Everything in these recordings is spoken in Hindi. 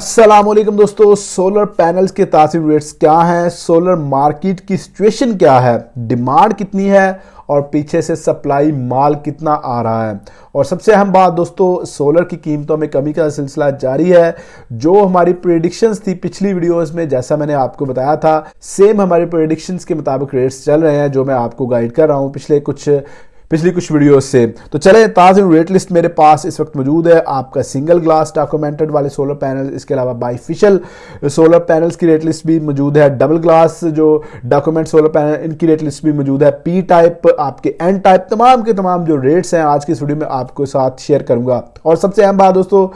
असलम दोस्तों सोलर पैनल्स के तासीर रेट्स क्या हैं सोलर मार्केट की सिचुएशन क्या है डिमांड कितनी है और पीछे से सप्लाई माल कितना आ रहा है और सबसे अहम बात दोस्तों सोलर की कीमतों में कमी का सिलसिला जारी है जो हमारी प्रेडिक्शंस थी पिछली वीडियोस में जैसा मैंने आपको बताया था सेम हमारे प्रेडिक्शंस के मुताबिक रेट्स चल रहे हैं जो मैं आपको गाइड कर रहा हूँ पिछले कुछ पिछली कुछ वीडियो से तो चले ताज रेट लिस्ट मेरे पास इस वक्त मौजूद है आपका single glass documented solar solar पैनल इसके अलावा बाईफिशल सोलर पैनल्स की रेट लिस्ट भी मौजूद है डबल ग्लास जो डॉक्यूमेंट सोलर पैनल इनकी रेट लिस्ट भी मौजूद है पी टाइप आपके एन टाइप तमाम के तमाम जो रेट्स हैं आज की वीडियो में आपको साथ शेयर करूंगा और सबसे अहम बात दोस्तों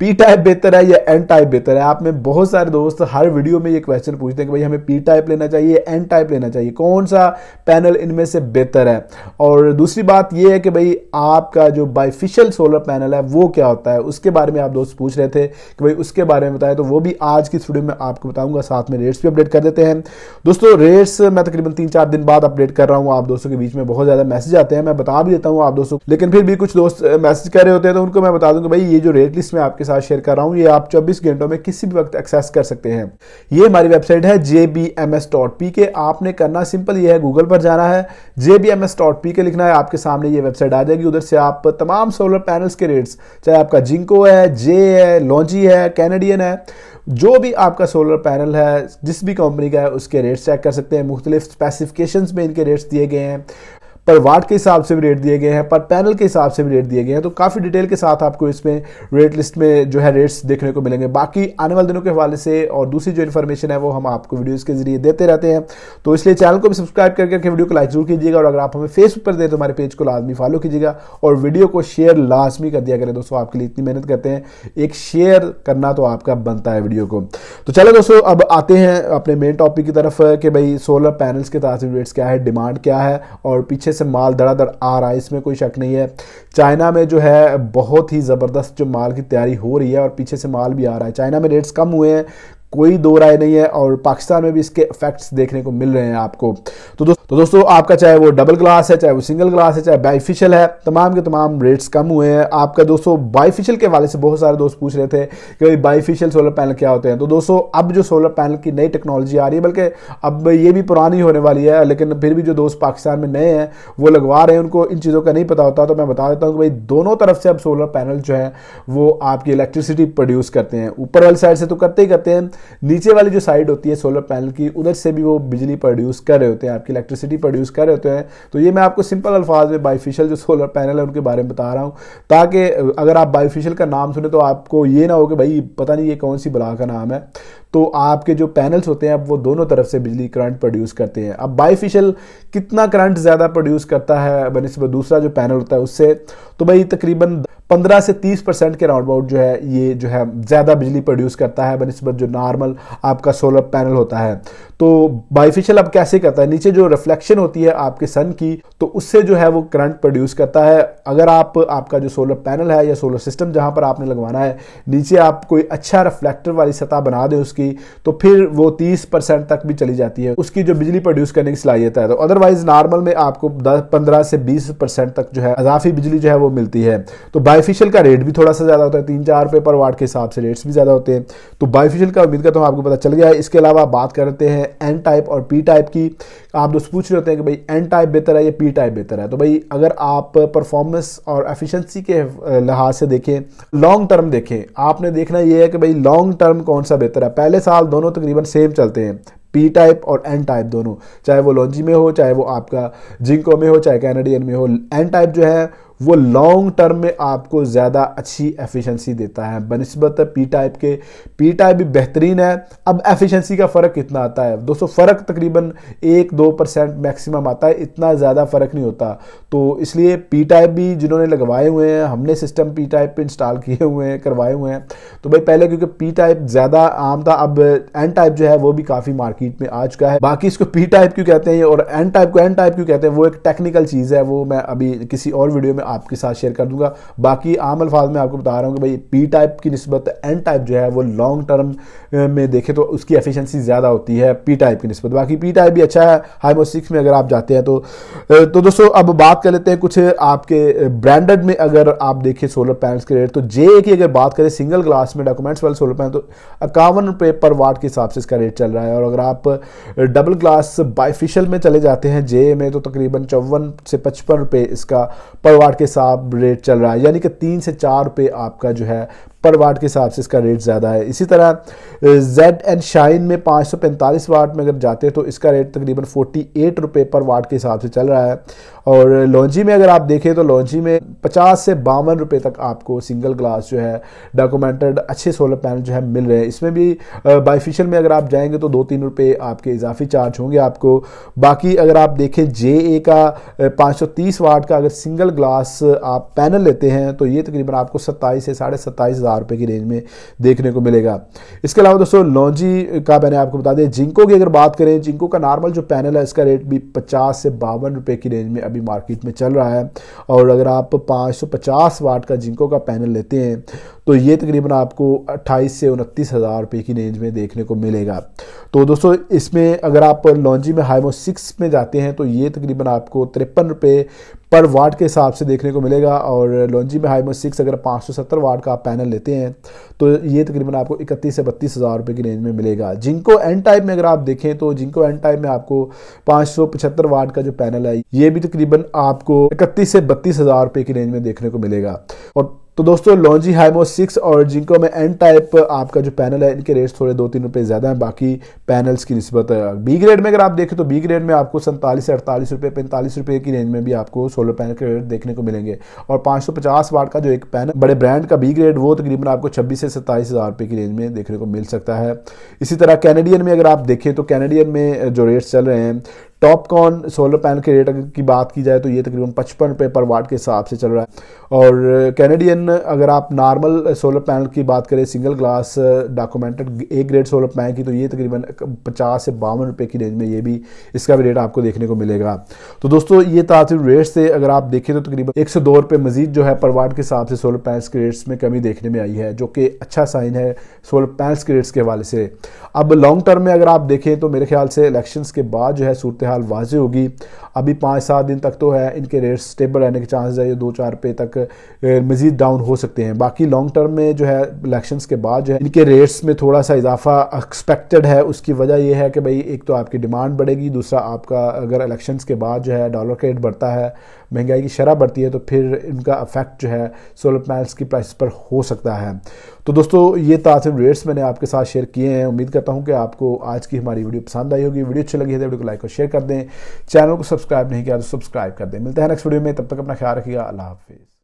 पी टाइप बेहतर है या एन टाइप बेहतर है आप में बहुत सारे दोस्त हर वीडियो में ये क्वेश्चन पूछते हैं कि भाई हमें पी टाइप लेना चाहिए एन टाइप लेना चाहिए कौन सा पैनल इनमें से बेहतर है और दूसरी बात ये है कि भाई आपका जो बाइफिशियल सोलर पैनल है वो क्या होता है उसके बारे में आप दोस्त पूछ रहे थे कि भाई उसके बारे में बताएं तो वो भी आज की स्टूडियो में आपको बताऊंगा साथ में रेट्स भी अपडेट कर देते हैं दोस्तों रेट्स मैं तकरीबन तीन चार दिन बाद अपडेट कर रहा हूँ आप दोस्तों के बीच में बहुत ज़्यादा मैसेज आते हैं मैं बता भी देता हूँ आप दोस्तों लेकिन फिर भी कुछ दोस्त मैसेज कर रहे होते हैं तो उनको मैं बता दूँ कि भाई ये जो रेट लिस्ट में आपके साथ शेयर कर रहा हूँ ये आप 24 घंटों में किसी भी वक्त एक्सेस कर सकते हैं ये हमारी वेबसाइट है J B M S dot P K आपने करना सिंपल ये है गूगल पर जाना है J B M S dot P K लिखना है आपके सामने ये वेबसाइट आ जाएगी उधर से आप तमाम सोलर पैनल्स के रेट्स चाहे आपका जिंको है जे है लॉन्जी है कैनेडियन है जो भी आपका सोलर पैनल है जिस भी कंपनी का है उसके रेट्स चेक कर सकते हैं मुख्तलिफ स्पेसिफिकेशंस में इनके रेट्स दिए गए हैं पर वाट के हिसाब से भी रेट दिए गए हैं पर पैनल के हिसाब से भी रेट दिए गए हैं तो काफ़ी डिटेल के साथ आपको इसमें रेट लिस्ट में जो है रेट्स देखने को मिलेंगे बाकी आने वाले दिनों के हवाले से और दूसरी जो इन्फॉर्मेशन है वो हम आपको वीडियोज़ के जरिए देते रहते हैं तो इसलिए चैनल को भी सब्सक्राइब करके वीडियो को लाइक जरूर कीजिएगा और अगर आप हमें फेसबुक पर दें तो हमारे पेज को लाजमी फॉलो कीजिएगा और वीडियो को शेयर लाजमी कर दिया करें दोस्तों आपके लिए इतनी मेहनत करते हैं एक शेयर करना तो आपका बनता है वीडियो को तो चलो दोस्तों अब आते हैं अपने मेन टॉपिक की तरफ कि भाई सोलर पैनल्स के तहत रेट्स क्या है डिमांड क्या है और पीछे पीछे से माल धड़ाधड़ आ रहा है इसमें कोई शक नहीं है चाइना में जो है बहुत ही ज़बरदस्त जो माल की तैयारी हो रही है और पीछे से माल भी आ रहा है चाइना में रेट्स कम हुए हैं कोई दो राय नहीं है और पाकिस्तान में भी इसके इफेक्ट्स देखने को मिल रहे हैं आपको तो दोस्तों तो दोस्तों आपका चाहे वो डबल ग्लास है चाहे वो सिंगल ग्लास है चाहे बाईफिशियल है तमाम के तमाम रेट्स कम हुए हैं आपका दोस्तों बाईफिशियल के वाले से बहुत सारे दोस्त पूछ रहे थे कि भाई बाईफिशियल सोलर पैनल क्या होते हैं तो दोस्तों अब जो सोलर पैनल की नई टेक्नोलॉजी आ रही है बल्कि अब ये भी पुरानी होने वाली है लेकिन फिर भी जो दोस्त पाकिस्तान में नए हैं वो लगवा रहे हैं उनको इन चीज़ों का नहीं पता होता तो मैं बता देता हूँ कि भाई दोनों तरफ से अब सोलर पैनल जो है वो आपकी इलेक्ट्रिसिटी प्रोड्यूस करते हैं ऊपर वाली साइड से तो करते ही करते हैं नीचे वाली जो साइड होती है सोलर पैनल की उधर से भी वो बिजली प्रोड्यूस कर रहे होते हैं आपकी इलेक्ट्रिसिटी प्रोड्यूस कर रहे होते हैं तो ये मैं आपको सिंपल अल्फाज में बाईफिशल जो सोलर पैनल है उनके बारे में बता रहा हूँ ताकि अगर आप बाईफिशल का नाम सुने तो आपको ये ना हो कि भाई पता नहीं ये कौन सी बला का नाम है तो आपके जो पैनल्स होते हैं अब वो दोनों तरफ से बिजली करंट प्रोड्यूस करते हैं अब बाईफिशल कितना करंट ज़्यादा प्रोड्यूस करता है बनस्बत दूसरा जो पैनल होता है उससे तो भाई तकरीबन पंद्रह से तीस परसेंट के राउंड अबाउट जो है ये जो है ज़्यादा बिजली प्रोड्यूस करता है बनस्बत जो नॉर्मल आपका सोलर पैनल होता है तो बाइफिशियल अब कैसे करता है नीचे जो रिफ्लेक्शन होती है आपके सन की तो उससे जो है वो करंट प्रोड्यूस करता है अगर आप आपका जो सोलर पैनल है या सोलर सिस्टम जहाँ पर आपने लगवाना है नीचे आप कोई अच्छा रिफ्लेक्टर वाली सतह बना दें उसकी तो फिर वो तीस परसेंट तक भी चली जाती है उसकी जो बिजली प्रोड्यूस करने की सलाहियत है तो अदरवाइज नॉर्मल में आपको दस पंद्रह से बीस परसेंट तक जो है अजाफी बिजली जो है वो मिलती है तो बाई बायफिशियल का रेट भी थोड़ा सा ज़्यादा होता है तीन चार रुपये पर वाट के हिसाब से रेट्स भी ज़्यादा होते हैं तो बायफिशियल का उम्मीद करता हूँ आपको पता चल गया है इसके अलावा बात करते हैं एन टाइप और पी टाइप की आप दोस्त पूछ रहे होते हैं कि भाई एन टाइप बेहतर है या पी टाइप बेहतर है तो भाई अगर आप परफॉर्मेंस और एफिशेंसी के लिहाज से देखें लॉन्ग टर्म देखें आपने देखना यह है कि भाई लॉन्ग टर्म कौन सा बेहतर है पहले साल दोनों तकरीबन सेम चलते हैं पी टाइप और एन टाइप दोनों चाहे वो लॉन्जी में हो चाहे वो आपका जिंको में हो चाहे कैनेडियन में हो एन टाइप जो है वो लॉन्ग टर्म में आपको ज़्यादा अच्छी एफिशिएंसी देता है बनस्बत पी टाइप के पी टाइप भी बेहतरीन है अब एफिशिएंसी का फ़र्क कितना आता है दोस्तों फ़र्क तकरीबन एक दो परसेंट मैक्सिमम आता है इतना ज़्यादा फ़र्क नहीं होता तो इसलिए पी टाइप भी जिन्होंने लगवाए हुए हैं हमने सिस्टम पी टाइप पर इंस्टॉल किए हुए हैं करवाए हुए हैं तो भाई पहले क्योंकि पी टाइप ज़्यादा आम था अब एन टाइप जो है वो भी काफ़ी मार्केट में आ चुका है बाकी इसको पी टाइप क्यों कहते हैं और एन टाइप को एन टाइप क्यों कहते हैं वो एक टेक्निकल चीज़ है वो मैं अभी किसी और वीडियो में आपके साथ शेयर कर दूंगा बाकी आम अल्फाज में आपको बता रहा हूँ कि भाई पी टाइप की नस्बत एन टाइप जो है वो लॉन्ग टर्म में देखें तो उसकी एफिशिएंसी ज़्यादा होती है पी टाइप की नस्बत बाकी पी टाइप भी अच्छा है हाइमो में अगर आप जाते हैं तो तो दोस्तों अब बात कर लेते हैं कुछ आपके ब्रांडेड में अगर आप देखें सोलर पैनल्स के रेट तो जे की अगर बात करें सिंगल ग्लास में डॉक्यूमेंट्स वाले सोलर पैनल तो इक्यावन रुपये पर वाट के हिसाब से इसका रेट चल रहा है और अगर आप डबल ग्लास बाइफिशल में चले जाते हैं जे में तो तकरीबन चौवन से पचपन रुपये इसका पर वाट के साथ रेट चल रहा है यानी कि तीन से चार रुपये आपका जो है पर वाट के हिसाब से इसका रेट ज़्यादा है इसी तरह जेड एंड शाइन में 545 वाट में अगर जाते हैं तो इसका रेट तकरीबन 48 रुपए पर वाट के हिसाब से चल रहा है और लॉन्जी में अगर आप देखें तो लॉन्जी में 50 से बावन रुपये तक आपको सिंगल ग्लास जो है डॉक्यूमेंटेड अच्छे सोलर पैनल जो है मिल रहे हैं इसमें भी बाईफिशल में अगर आप जाएंगे तो दो तीन रुपये आपके इजाफी चार्ज होंगे आपको बाकी अगर आप देखें जे ए का तीस वाट का अगर सिंगल ग्लास आप पैनल लेते हैं तो ये तकरीबन आपको सत्ताईस से साढ़े सत्ताईस हज़ार रुपये की रेंज में देखने को मिलेगा इसके अलावा दोस्तों लॉन्जी का मैंने आपको बता दें जिंको की अगर बात करें जिंको का नॉर्मल जो पैनल है इसका रेट भी पचास से बावन रुपये की रेंज में अभी मार्केट में चल रहा है और अगर आप पाँच वाट का जिंको का पैनल लेते हैं तो ये तकरीबन आपको 28 से उनतीस हज़ार रुपये की रेंज में देखने को मिलेगा तो दोस्तों इसमें अगर आप लॉन्जी में हाईमो सिक्स में जाते हैं तो ये तकरीबन आपको तिरपन रुपये पर वाट के हिसाब से देखने को मिलेगा और लॉन्जी में हाईमो सिक्स अगर पाँच सौ सत्तर वाट का आप पैनल लेते हैं तो ये तकरीबन आपको इकतीस से बत्तीस हज़ार रुपये की रेंज में मिलेगा जिनको एन टाइप में अगर आप देखें तो जिनको एन टाइप में आपको पाँच सौ पचहत्तर वाट का जो पैनल है ये भी तकरीबन आपको इकतीस से बत्तीस हज़ार रुपये की रेंज में देखने को मिलेगा और तो दोस्तों लॉन्जी हाइमो सिक्स और जिंको में एन टाइप आपका जो पैनल है इनके रेट्स थोड़े दो तीन रुपये ज़्यादा हैं बाकी पैनल्स की नस्बत बी ग्रेड में अगर आप देखें तो बी ग्रेड में आपको सैंतालीस से अड़तालीस रुपये पैंतालीस रुपये की रेंज में भी आपको सोलर पैनल के रेट देखने को मिलेंगे और पाँच सौ पचास वाट का जो एक पैनल बड़े ब्रांड का बी ग्रेड वो तकरीबन आपको छब्बीस से सत्ताईस हज़ार रुपये की रेंज में देखने को मिल सकता है इसी तरह कैनेडियन में अगर आप देखें तो कैनेडियन में जो रेट्स चल रहे हैं टॉपकॉन सोलर पैनल के रेट की बात की जाए तो ये तकरीबन पचपन रुपये पर वाट के हिसाब से चल रहा है और कैनेडियन अगर आप नॉर्मल सोलर पैनल की बात करें single glass documented A grade solar panel की तो ये तकरीबन पचास से बावन रुपये की रेंज में ये भी इसका भी रेट आपको देखने को मिलेगा तो दोस्तों ये तासिर रेट से अगर आप देखें तो तकरीबन एक सौ दो रुपये मजीद जो है पर वाट के हिसाब से सोलर पैनल्स के रेट्स में कमी देखने में आई है जो कि अच्छा साइन है सोलर पैनल्स के रेट्स के हवाले से अब लॉन्ग टर्म में अगर आप देखें तो मेरे ख्याल से इलेक्शन के बाद जो है सूरत हाल वाजे होगी अभी पाँच सात दिन तक तो है इनके रेट स्टेबल रहने के चांसेस है ये दो चार पे तक मज़ीद डाउन हो सकते हैं बाकी लॉन्ग टर्म में जो है इलेक्शन के बाद जो है इनके रेट्स में थोड़ा सा इजाफा एक्सपेक्टेड है उसकी वजह यह है कि भाई एक तो आपकी डिमांड बढ़ेगी दूसरा आपका अगर इलेक्शन के बाद जो है डॉलर का रेट बढ़ता है महंगाई की शरह बढ़ती है तो फिर इनका अफेक्ट जो है सोलर पैनल्स की प्राइस पर हो सकता है तो दोस्तों ये तासिम रेट्स मैंने आपके साथ शेयर किए हैं उम्मीद करता हूँ कि आपको आज की हमारी वीडियो पसंद आई होगी वीडियो अच्छी लगी है तो वीडियो को लाइक और शेयर कर दें चैनल को सब्सक्राइब नहीं किया तो सब्सक्राइब कर दें मिलते हैं नेक्स्ट वीडियो में तब तक अपना ख्याल रखिएगा अल्लाह हाफिज़